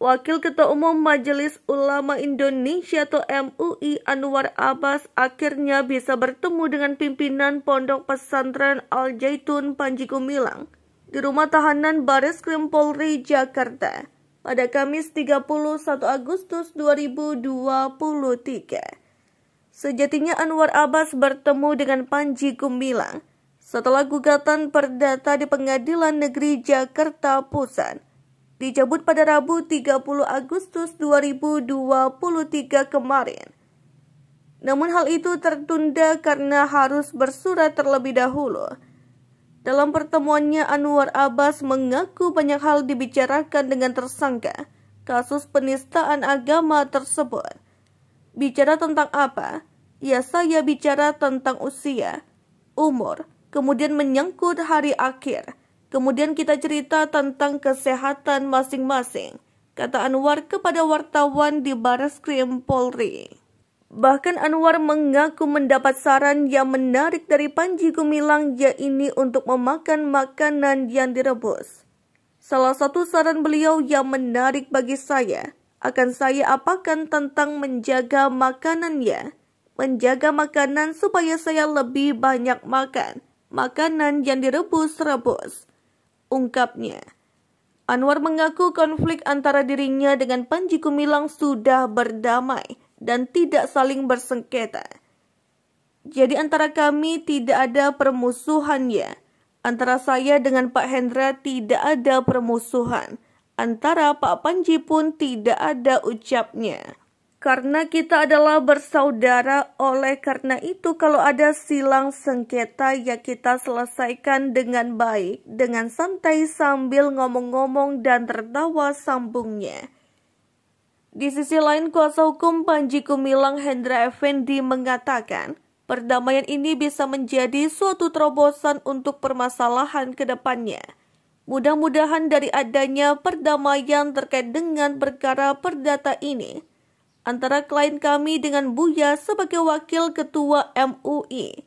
Wakil Ketua Umum Majelis Ulama Indonesia atau MUI Anwar Abbas akhirnya bisa bertemu dengan pimpinan Pondok Pesantren Al Jaitun Panji Gumilang di rumah tahanan Baris Krim Polri Jakarta pada Kamis 31 Agustus 2023. Sejatinya Anwar Abbas bertemu dengan Panji Gumilang setelah gugatan perdata di Pengadilan Negeri Jakarta Pusat dicabut pada Rabu 30 Agustus 2023 kemarin. Namun hal itu tertunda karena harus bersurat terlebih dahulu. Dalam pertemuannya Anwar Abbas mengaku banyak hal dibicarakan dengan tersangka kasus penistaan agama tersebut. Bicara tentang apa? Ya saya bicara tentang usia, umur, kemudian menyangkut hari akhir Kemudian kita cerita tentang kesehatan masing-masing, kata Anwar kepada wartawan di Baris Krim Polri. Bahkan Anwar mengaku mendapat saran yang menarik dari Panji Gumilang yaitu untuk memakan makanan yang direbus. Salah satu saran beliau yang menarik bagi saya akan saya apakan tentang menjaga makanannya. Menjaga makanan supaya saya lebih banyak makan. Makanan yang direbus-rebus ungkapnya. Anwar mengaku konflik antara dirinya dengan Panji Gumilang sudah berdamai dan tidak saling bersengketa. Jadi antara kami tidak ada permusuhan ya. Antara saya dengan Pak Hendra tidak ada permusuhan. Antara Pak Panji pun tidak ada ucapnya karena kita adalah bersaudara. Oleh karena itu, kalau ada silang sengketa, ya kita selesaikan dengan baik, dengan santai sambil ngomong-ngomong dan tertawa sambungnya. Di sisi lain, kuasa hukum Panji Gumilang Hendra Effendi mengatakan, perdamaian ini bisa menjadi suatu terobosan untuk permasalahan kedepannya. Mudah-mudahan dari adanya perdamaian terkait dengan perkara perdata ini, antara klien kami dengan Buya sebagai wakil ketua MUI.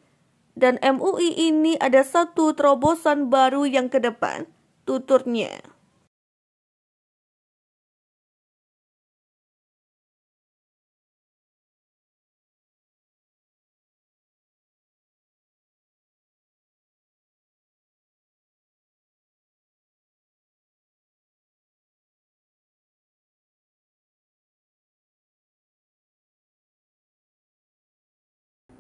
Dan MUI ini ada satu terobosan baru yang ke depan, tuturnya.